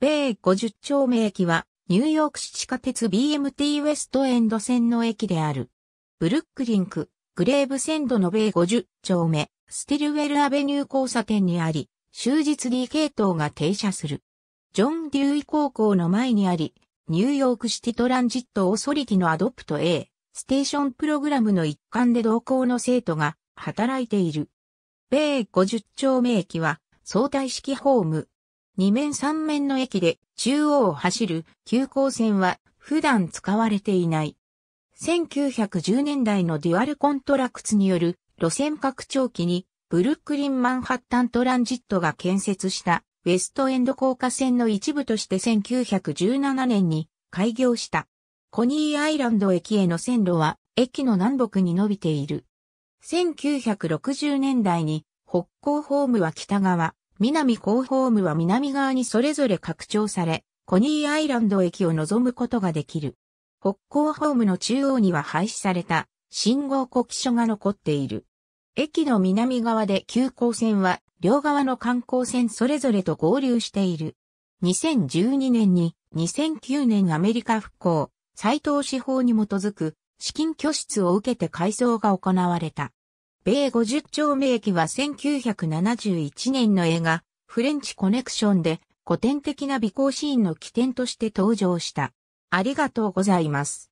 米50丁目駅は、ニューヨーク市地下鉄 BMT ウェストエンド線の駅である。ブルックリンク、グレーブセンドの米50丁目、スティルウェルアベニュー交差点にあり、終日 D 系統が停車する。ジョン・デューイ高校の前にあり、ニューヨークシティトランジットオーソリティのアドプト A、ステーションプログラムの一環で同校の生徒が働いている。米50丁目駅は相対式ホーム、2面3面の駅で中央を走る急行線は普段使われていない。1910年代のデュアルコントラクツによる路線拡張期にブルックリン・マンハッタントランジットが建設したウェストエンド高架線の一部として1917年に開業した。コニーアイランド駅への線路は駅の南北に伸びている。1960年代に北港ホームは北側、南高ホームは南側にそれぞれ拡張され、コニーアイランド駅を望むことができる。北高ホームの中央には廃止された信号呼気所が残っている。駅の南側で急行線は両側の観光線それぞれと合流している。2012年に2009年アメリカ復興、再投資法に基づく資金拠出を受けて改装が行われた。米50丁目駅は1971年の映画、フレンチコネクションで古典的な美行シーンの起点として登場した。ありがとうございます。